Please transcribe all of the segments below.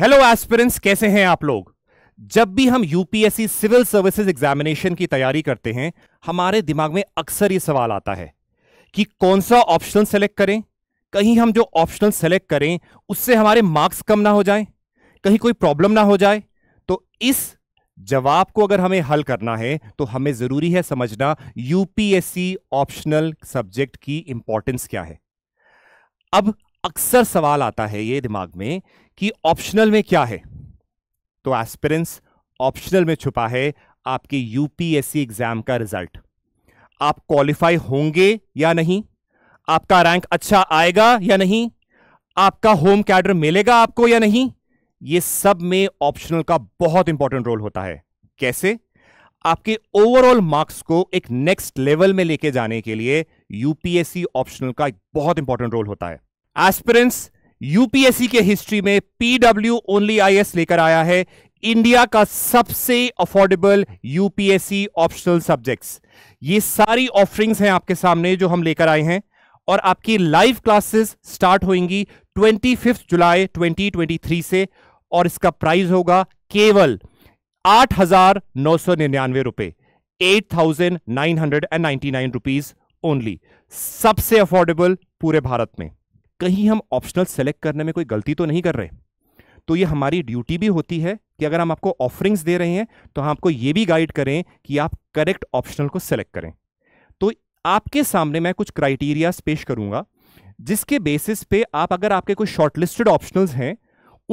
Hello aspirants कैसे हैं आप लोग जब भी हम यूपीएससी सिविल सर्विसेज एग्जामिनेशन की तैयारी करते हैं हमारे दिमाग में अक्सर ये सवाल आता है कि कौन सा ऑप्शनल सेलेक्ट करें कहीं हम जो ऑप्शनल सेलेक्ट करें उससे हमारे मार्क्स कम ना हो जाए कहीं कोई प्रॉब्लम ना हो जाए तो इस जवाब को अगर हमें हल करना है तो हमें ज़रूरी है समझना यूपीएससी ऑप्शनल सब्जेक्ट की इंपॉर्टेंस क्या है अब अक्सर सवाल आता है ये दिमाग में कि ऑप्शनल में क्या है तो एस्पिरेंस ऑप्शनल में छुपा है आपके यूपीएससी एग्जाम का रिजल्ट आप क्वालिफाई होंगे या नहीं आपका रैंक अच्छा आएगा या नहीं आपका होम कैडर मिलेगा आपको या नहीं ये सब में ऑप्शनल का बहुत इंपॉर्टेंट रोल होता है कैसे आपके ओवरऑल मार्क्स को एक नेक्स्ट लेवल में लेके जाने के लिए यूपीएससी ऑप्शनल का एक बहुत इंपॉर्टेंट रोल होता है एस्पिरेंट्स यूपीएससी के हिस्ट्री में पीडब्ल्यू ओनली आई लेकर आया है इंडिया का सबसे अफोर्डेबल यूपीएससी ऑप्शनल सब्जेक्ट्स ये सारी ऑफरिंग्स हैं आपके सामने जो हम लेकर आए हैं और आपकी लाइव क्लासेस स्टार्ट होंगी ट्वेंटी जुलाई 2023 से और इसका प्राइस होगा केवल आठ हजार नौ सौ निन्यानवे रुपए eight thousand nine hundred and ninety nine rupees only सबसे अफोर्डेबल पूरे भारत में कहीं हम ऑप्शनल सेलेक्ट करने में कोई गलती तो नहीं कर रहे तो ये हमारी ड्यूटी भी होती है कि अगर हम आपको ऑफरिंग्स दे रहे हैं तो हम आपको ये भी गाइड करें कि आप करेक्ट ऑप्शनल को सेलेक्ट करें तो आपके सामने मैं कुछ क्राइटेरिया पेश करूंगा जिसके बेसिस पे आप अगर आपके कोई शॉर्टलिस्टेड ऑप्शनल्स हैं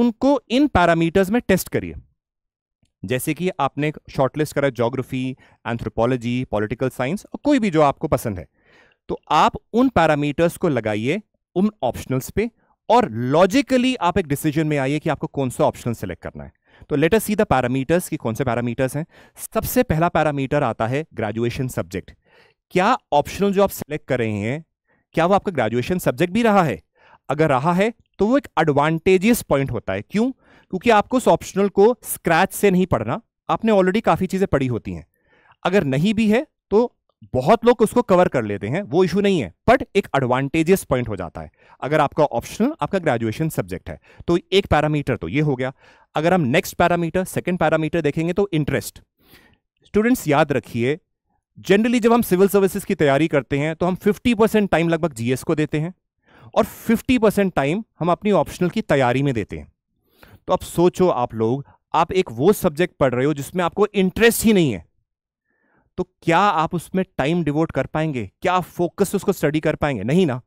उनको इन पैरामीटर्स में टेस्ट करिए जैसे कि आपने शॉर्टलिस्ट करा जोग्राफी एंथ्रोपोलॉजी पॉलिटिकल साइंस और कोई भी जो आपको पसंद है तो आप उन पैरामीटर्स को लगाइए उन ऑप्शनल्स पे और लॉजिकली आप एक डिसीजन में आइए कि आपको कौन सा ऑप्शनल सेलेक्ट करना है तो let us see the parameters कि कौन से पैरामीटर्स हैं सबसे पहला पैरामीटर आता है ग्रेजुएशन सब्जेक्ट क्या ऑप्शनल जो आप सेलेक्ट कर रहे हैं क्या वो आपका ग्रेजुएशन सब्जेक्ट भी रहा है अगर रहा है तो वो एक एडवांटेजियस पॉइंट होता है क्यों क्योंकि आपको उस ऑप्शनल को स्क्रैच से नहीं पढ़ना आपने ऑलरेडी काफ़ी चीज़ें पढ़ी होती हैं अगर नहीं भी है तो बहुत लोग उसको कवर कर लेते हैं वो इशू नहीं है बट एक एडवांटेजेस पॉइंट हो जाता है अगर आपका ऑप्शनल आपका ग्रेजुएशन सब्जेक्ट है तो एक पैरामीटर तो ये हो गया अगर हम नेक्स्ट पैरामीटर सेकेंड पैरामीटर देखेंगे तो इंटरेस्ट स्टूडेंट्स याद रखिए जनरली जब हम सिविल सर्विसेज की तैयारी करते हैं तो हम 50 परसेंट टाइम लगभग जीएस को देते हैं और 50 परसेंट टाइम हम अपनी ऑप्शनल की तैयारी में देते हैं तो अब सोचो आप लोग आप एक वो सब्जेक्ट पढ़ रहे हो जिसमें आपको इंटरेस्ट ही नहीं है तो क्या आप उसमें टाइम डिवोट कर पाएंगे क्या आप फोकस उसको स्टडी कर पाएंगे नहीं ना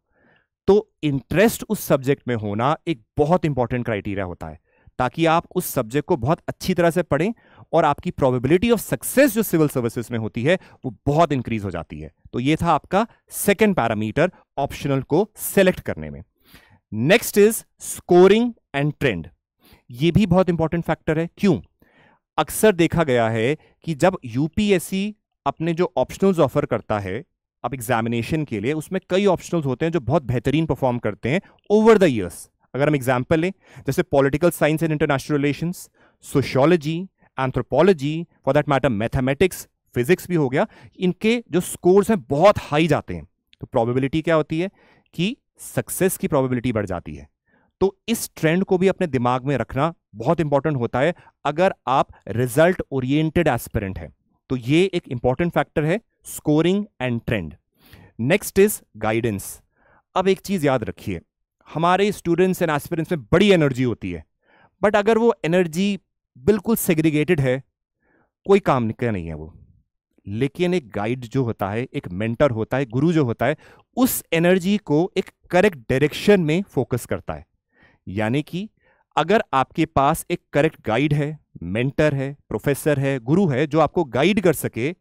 तो इंटरेस्ट उस सब्जेक्ट में होना एक बहुत इंपॉर्टेंट क्राइटेरिया होता है ताकि आप उस सब्जेक्ट को बहुत अच्छी तरह से पढ़ें और आपकी प्रोबेबिलिटी ऑफ सक्सेस जो सिविल सर्विसेज में होती है वो बहुत इंक्रीज हो जाती है तो ये था आपका सेकेंड पैरामीटर ऑप्शनल को सेलेक्ट करने में next is scoring and trend ये भी बहुत इंपॉर्टेंट फैक्टर है क्यों अक्सर देखा गया है कि जब यूपीएससी अपने जो ऑप्शनल्स ऑफर करता है आप एग्जामिनेशन के लिए उसमें कई ऑप्शनल्स होते हैं जो बहुत बेहतरीन परफॉर्म करते हैं ओवर द ईयर्स अगर हम एग्जाम्पल लें जैसे political science and international relation sociology anthropology for that matter mathematics physics भी हो गया इनके जो स्कोर्स हैं बहुत हाई जाते हैं तो प्रॉबिलिटी क्या होती है कि सक्सेस की प्रॉबिलिटी बढ़ जाती है तो इस ट्रेंड को भी अपने दिमाग में रखना बहुत इंपॉर्टेंट होता है अगर आप रिजल्ट ओरिएंटेड एस्पिरेंट हैं तो ये एक इंपॉर्टेंट फैक्टर है scoring and trend next is guidance अब एक चीज़ याद रखिए हमारे स्टूडेंट्स एंड एस्पिरेंट्स में बड़ी एनर्जी होती है बट अगर वो एनर्जी बिल्कुल सेग्रीगेटेड है कोई काम का नहीं है वो लेकिन एक गाइड जो होता है एक मेंटर होता है गुरु जो होता है उस एनर्जी को एक करेक्ट डायरेक्शन में फोकस करता है यानी कि अगर आपके पास एक करेक्ट गाइड है मेंटर है प्रोफेसर है गुरु है जो आपको गाइड कर सके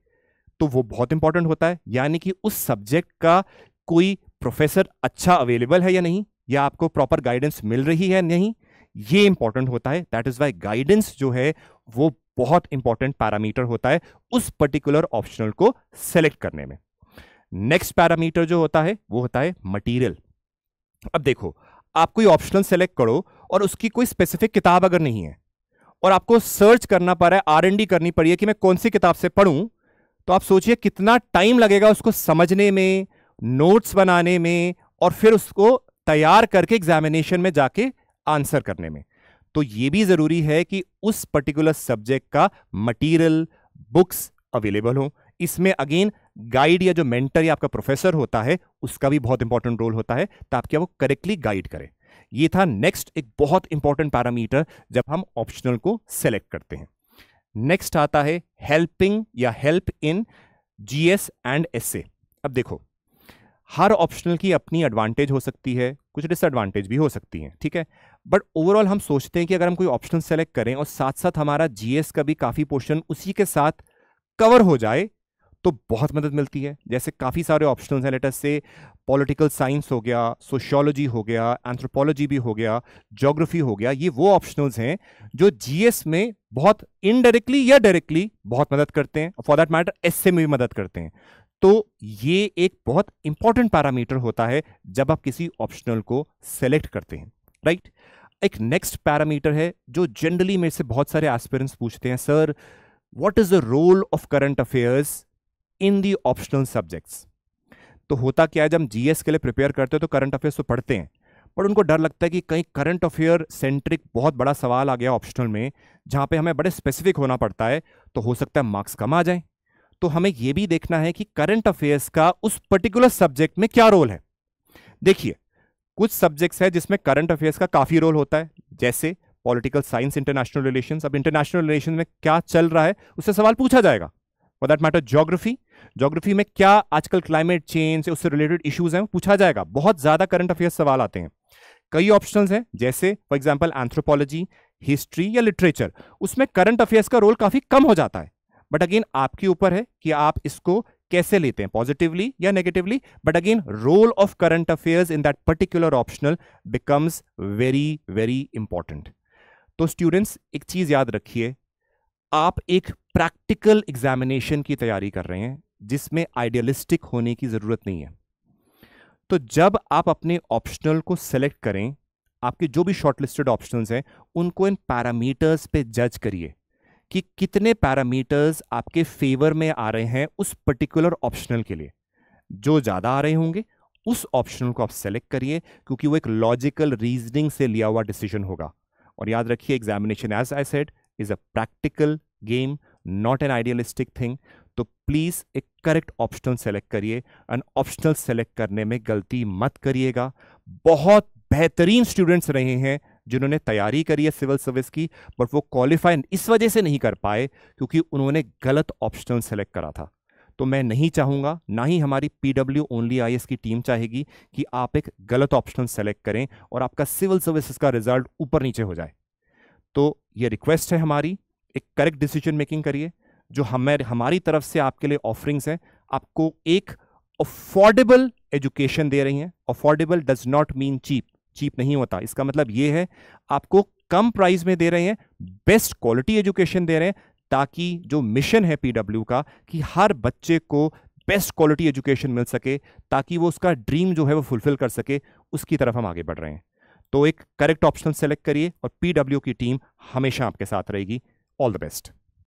तो वो बहुत इंपॉर्टेंट होता है यानी कि उस सब्जेक्ट का कोई प्रोफेसर अच्छा अवेलेबल है या नहीं या आपको प्रॉपर गाइडेंस मिल रही है नहीं ये इंपॉर्टेंट होता है दैट इज़ वाई गाइडेंस जो है वो बहुत इंपॉर्टेंट पैरामीटर होता है उस पर्टिकुलर ऑप्शनल को सेलेक्ट करने में नेक्स्ट पैरामीटर जो होता है वो होता है मटेरियल अब देखो आप कोई ऑप्शनल सेलेक्ट करो और उसकी कोई स्पेसिफिक किताब अगर नहीं है और आपको सर्च करना पड़ रहा है आर एन डी करनी पड़ी है कि मैं कौन सी किताब से पढ़ूं तो आप सोचिए कितना टाइम लगेगा उसको समझने में नोट्स बनाने में और फिर उसको तैयार करके एग्जामिनेशन में जाके आंसर करने में तो ये भी ज़रूरी है कि उस पर्टिकुलर सब्जेक्ट का मटेरियल बुक्स अवेलेबल हो इसमें अगेन गाइड या जो मेंटर या आपका प्रोफेसर होता है उसका भी बहुत इंपॉर्टेंट रोल होता है ताकि वो करेक्टली गाइड करें ये था नेक्स्ट एक बहुत इंपॉर्टेंट पैरामीटर जब हम ऑप्शनल को सेलेक्ट करते हैं नेक्स्ट आता है हेल्पिंग या help in GS and SA अब देखो हर ऑप्शनल की अपनी एडवांटेज हो सकती है कुछ डिसएडवांटेज भी हो सकती हैं ठीक है बट ओवरऑल हम सोचते हैं कि अगर हम कोई ऑप्शनल सेलेक्ट करें और साथ साथ हमारा जीएस का भी काफ़ी पोर्शन उसी के साथ कवर हो जाए तो बहुत मदद मिलती है जैसे काफ़ी सारे ऑप्शन हैं लेटर्स से पॉलिटिकल साइंस हो गया सोशोलॉजी हो गया एंथ्रोपोलॉजी भी हो गया जोग्राफी हो गया ये वो ऑप्शनल्स हैं जो जीएस में बहुत इनडायरेक्टली या डायरेक्टली बहुत मदद करते हैं फॉर दैट मैटर एस में भी मदद करते हैं तो ये एक बहुत इंपॉर्टेंट पैरामीटर होता है जब आप किसी ऑप्शनल को सेलेक्ट करते हैं राइट right? एक नेक्स्ट पैरामीटर है जो जनरली मेरे से बहुत सारे एस्पिरेंट्स पूछते हैं sir what is the role of current affairs in the optional subjects तो होता क्या है जब जीएस के लिए प्रिपेयर करते हैं तो करंट अफेयर्स तो पढ़ते हैं पर उनको डर लगता है कि कहीं करंट अफेयर सेंट्रिक बहुत बड़ा सवाल आ गया ऑप्शनल में जहां पे हमें बड़े स्पेसिफिक होना पड़ता है तो हो सकता है मार्क्स कम आ जाए तो हमें यह भी देखना है कि करंट अफेयर्स का उस पर्टिकुलर सब्जेक्ट में क्या रोल है देखिए कुछ सब्जेक्ट्स है जिसमें करंट अफेयर्स का काफ़ी रोल होता है जैसे पॉलिटिकल साइंस इंटरनेशनल रिलेशन अब इंटरनेशनल रिलेशन में क्या चल रहा है उससे सवाल पूछा जाएगा for that matter geography geography में क्या आजकल क्लाइमेट चेंज उससे रिलेटेड इश्यूज हैं पूछा जाएगा बहुत ज़्यादा करंट अफेयर्स सवाल आते हैं कई ऑप्शन हैं जैसे फॉर एग्जाम्पल एंथ्रोपोलॉजी हिस्ट्री या लिटरेचर उसमें करंट अफेयर्स का रोल काफ़ी कम हो जाता है बट अगेन आपके ऊपर है कि आप इसको कैसे लेते हैं पॉजिटिवली या negatively but again role of current affairs in that particular optional becomes very very important तो स्टूडेंट्स एक चीज़ याद रखिए आप एक प्रैक्टिकल एग्जामिनेशन की तैयारी कर रहे हैं जिसमें आइडियलिस्टिक होने की ज़रूरत नहीं है तो जब आप अपने ऑप्शनल को सेलेक्ट करें आपके जो भी शॉर्टलिस्टेड ऑप्शंस हैं उनको इन पैरामीटर्स पे जज करिए कि कितने पैरामीटर्स आपके फेवर में आ रहे हैं उस पर्टिकुलर ऑप्शनल के लिए जो ज़्यादा आ रहे होंगे उस ऑप्शनल को आप सेलेक्ट करिए क्योंकि वो एक लॉजिकल रीजनिंग से लिया हुआ डिसीजन होगा और याद रखिए examination as I said is a practical game not an idealistic thing तो प्लीज़ एक करेक्ट ऑप्शनल सेलेक्ट करिए एंड ऑप्शनल सेलेक्ट करने में गलती मत करिएगा बहुत बेहतरीन स्टूडेंट्स रहे हैं जिन्होंने तैयारी करी है सिविल सर्विस की बट वो क्वालिफाई इस वजह से नहीं कर पाए क्योंकि उन्होंने गलत ऑप्शनल सेलेक्ट करा था तो मैं नहीं चाहूँगा ना ही हमारी पी डब्ल्यू ओनली आई की टीम चाहेगी कि आप एक गलत ऑप्शन सेलेक्ट करें और आपका सिविल सर्विसेज का रिजल्ट ऊपर नीचे हो जाए तो ये रिक्वेस्ट है हमारी एक करेक्ट डिसीजन मेकिंग करिए जो हमें हमारी तरफ से आपके लिए ऑफरिंग्स हैं आपको एक अफोर्डेबल एजुकेशन दे रही हैं affordable does not mean cheap cheap नहीं होता इसका मतलब ये है आपको कम प्राइस में दे रहे हैं बेस्ट क्वालिटी एजुकेशन दे रहे हैं ताकि जो मिशन है पीडब्ल्यू का कि हर बच्चे को बेस्ट क्वालिटी एजुकेशन मिल सके ताकि वो उसका ड्रीम जो है वो फुलफिल कर सके उसकी तरफ हम आगे बढ़ रहे हैं तो एक करेक्ट ऑप्शन सेलेक्ट करिए और पीडब्ल्यू की टीम हमेशा आपके साथ रहेगी All the best.